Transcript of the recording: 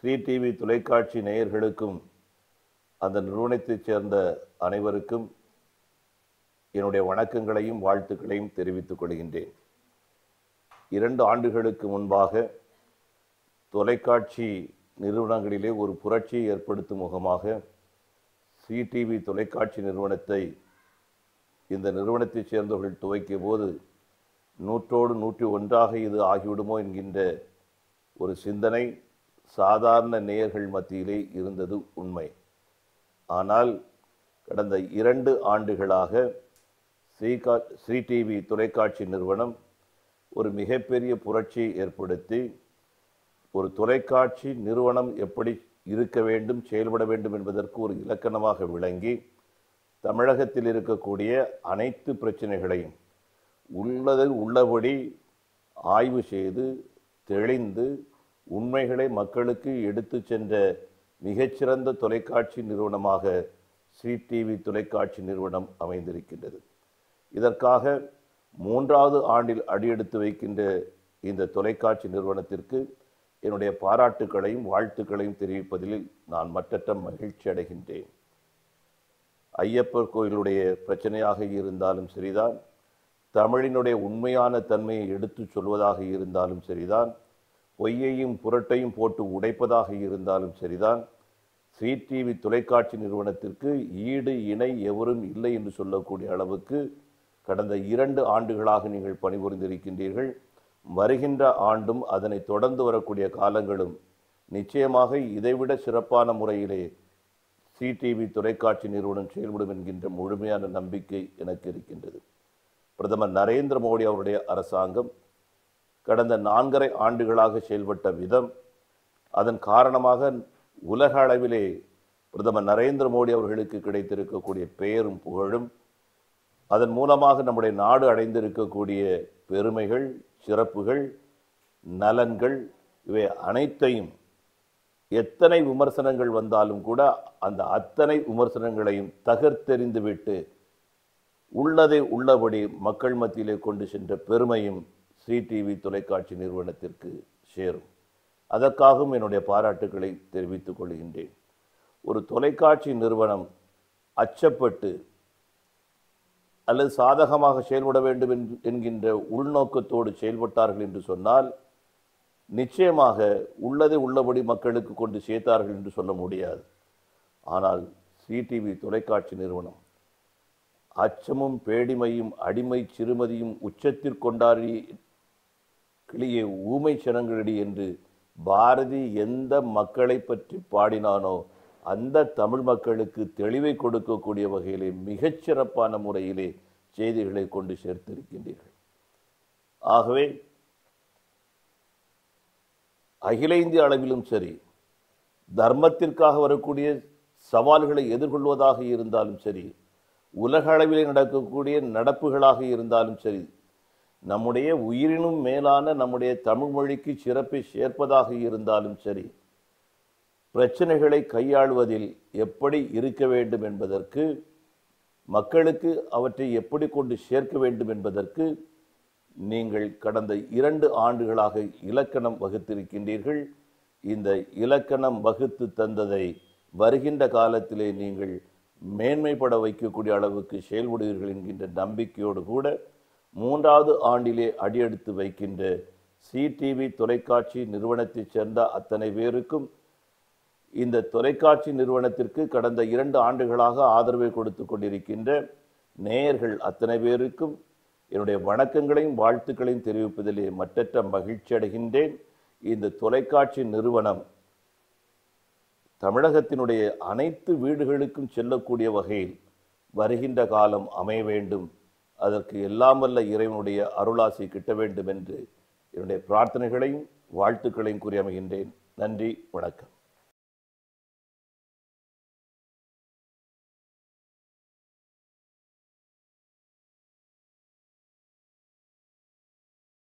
Sri TV தொலைக்காட்சி நேயர்களுக்கும் அந்த நிறுவனத்தைச் சேர்ந்த அனைவருக்கும் என்னுடைய வணக்கங்களையும் வாழ்த்துக்களையும் தெரிவித்துக் கொள்கின்றேன் இரண்டு ஆண்டுகளுக்கு முன்பாக தொலைக்காட்சி நிறுவனங்களிலே ஒரு புரட்சியை ஏற்படுத்தும் முகமாக சிடிவி தொலைக்காட்சி நிறுவனத்தை இந்த நிறுவனத்தைச் சேர்ந்தவர்கள் துவக்கிய போது நூற்றோடு நூற்றி ஒன்றாக இது ஆகிவிடுமோ என்கின்ற ஒரு சிந்தனை சாதாரண நேயர்கள் மத்தியிலே இருந்தது உண்மை ஆனால் கடந்த இரண்டு ஆண்டுகளாக ஸ்ரீகா ஸ்ரீ டிவி தொலைக்காட்சி நிறுவனம் ஒரு மிகப்பெரிய புரட்சியை ஏற்படுத்தி ஒரு தொலைக்காட்சி நிறுவனம் எப்படி இருக்க வேண்டும் செயல்பட வேண்டும் என்பதற்கு ஒரு இலக்கணமாக விளங்கி தமிழகத்தில் இருக்கக்கூடிய அனைத்து பிரச்சனைகளையும் உள்ளது உள்ளபடி ஆய்வு செய்து தெளிந்து உண்மைகளை மக்களுக்கு எடுத்து சென்ற மிகச்சிறந்த தொலைக்காட்சி நிறுவனமாக ஸ்ரீ டிவி தொலைக்காட்சி நிறுவனம் அமைந்திருக்கின்றது இதற்காக மூன்றாவது ஆண்டில் அடியெடுத்து வைக்கின்ற இந்த தொலைக்காட்சி நிறுவனத்திற்கு என்னுடைய பாராட்டுக்களையும் வாழ்த்துக்களையும் தெரிவிப்பதில் நான் மற்றற்ற மகிழ்ச்சி அடைகின்றேன் ஐயப்பர் கோயிலுடைய பிரச்சனையாக இருந்தாலும் சரிதான் தமிழினுடைய உண்மையான தன்மையை எடுத்துச் சொல்வதாக இருந்தாலும் சரிதான் பொய்யையும் புரட்டையும் போட்டு உடைப்பதாக இருந்தாலும் சரிதான் ஸ்ரீ டிவி தொலைக்காட்சி நிறுவனத்திற்கு ஈடு இணை எவரும் இல்லை என்று சொல்லக்கூடிய அளவுக்கு கடந்த இரண்டு ஆண்டுகளாக நீங்கள் பணிபுரிந்திருக்கின்றீர்கள் வருகின்ற ஆண்டும் அதனை தொடர்ந்து வரக்கூடிய காலங்களும் நிச்சயமாக இதைவிட சிறப்பான முறையிலே சிடிவி தொலைக்காட்சி நிறுவனம் செயல்படும் என்கின்ற முழுமையான நம்பிக்கை எனக்கு இருக்கின்றது பிரதமர் நரேந்திர மோடி அவருடைய அரசாங்கம் கடந்த நான்கரை ஆண்டுகளாக செயல்பட்ட விதம் அதன் காரணமாக உலக அளவிலே பிரதமர் நரேந்திர மோடி அவர்களுக்கு கிடைத்திருக்கக்கூடிய பெயரும் புகழும் அதன் மூலமாக நம்முடைய நாடு அடைந்திருக்கக்கூடிய பெருமைகள் சிறப்புகள் நலன்கள் இவை அனைத்தையும் எத்தனை விமர்சனங்கள் வந்தாலும் கூட அந்த அத்தனை விமர்சனங்களையும் தகர்த்தெறிந்துவிட்டு உள்ளதை உள்ளபடி மக்கள் மத்தியிலே கொண்டு சென்ற பெருமையும் ஸ்ரீ டிவி தொலைக்காட்சி நிறுவனத்திற்கு சேரும் அதற்காகவும் என்னுடைய பாராட்டுக்களை தெரிவித்துக் கொள்கின்றேன் ஒரு தொலைக்காட்சி நிறுவனம் அச்சப்பட்டு அல்லது சாதகமாக செயல்பட வேண்டும் என்கின்ற உள்நோக்கத்தோடு செயல்பட்டார்கள் என்று சொன்னால் நிச்சயமாக உள்ளதை உள்ளபடி மக்களுக்கு கொண்டு சேர்த்தார்கள் என்று சொல்ல முடியாது ஆனால் சிடிவி தொலைக்காட்சி நிறுவனம் அச்சமும் பேடிமையும் அடிமை சிறுமதியும் உச்சத்திற்கொண்டாரி கிளியே ஊமை சனங்களடி என்று பாரதி எந்த மக்களை பற்றி பாடினானோ அந்த தமிழ் மக்களுக்கு தெளிவை கொடுக்கக்கூடிய வகையிலே மிகச்சிறப்பான முறையிலே செய்திகளை கொண்டு சேர்த்திருக்கின்றீர்கள் ஆகவே அகில இந்திய அளவிலும் சரி தர்மத்திற்காக வரக்கூடிய சவால்களை எதிர்கொள்வதாக இருந்தாலும் சரி உலக அளவிலே நடக்கக்கூடிய நடப்புகளாக இருந்தாலும் சரி நம்முடைய உயிரினும் மேலான நம்முடைய தமிழ் மொழிக்கு சிறப்பை சேர்ப்பதாக இருந்தாலும் சரி பிரச்சனைகளை கையாள்வதில் எப்படி இருக்க வேண்டும் என்பதற்கு மக்களுக்கு அவற்றை எப்படி கொண்டு சேர்க்க வேண்டும் என்பதற்கு நீங்கள் கடந்த இரண்டு ஆண்டுகளாக இலக்கணம் வகுத்திருக்கின்றீர்கள் இந்த இலக்கணம் வகுத்து தந்ததை வருகின்ற காலத்திலே நீங்கள் மேன்மைப்பட வைக்கக்கூடிய அளவுக்கு செயல்படுவீர்கள் என்கின்ற நம்பிக்கையோடு கூட மூன்றாவது ஆண்டிலே அடியெடுத்து வைக்கின்ற சிடிவி தொலைக்காட்சி நிறுவனத்தைச் சேர்ந்த அத்தனை பேருக்கும் இந்த தொலைக்காட்சி நிறுவனத்திற்கு கடந்த இரண்டு ஆண்டுகளாக ஆதரவை கொடுத்து கொண்டிருக்கின்ற நேயர்கள் அத்தனை பேருக்கும் என்னுடைய வணக்கங்களையும் வாழ்த்துக்களையும் தெரிவிப்பதிலே மற்றற்ற மகிழ்ச்சி அடைகின்றேன் இந்த தொலைக்காட்சி நிறுவனம் தமிழகத்தினுடைய அனைத்து வீடுகளுக்கும் செல்லக்கூடிய வகையில் வருகின்ற காலம் அமைய வேண்டும் அதற்கு எல்லாம் வல்ல இறைவனுடைய அருளாசி கிட்ட வேண்டும் என்று என்னுடைய பிரார்த்தனைகளையும் வாழ்த்துக்களையும் கூறி அமைகின்றேன் நன்றி வணக்கம்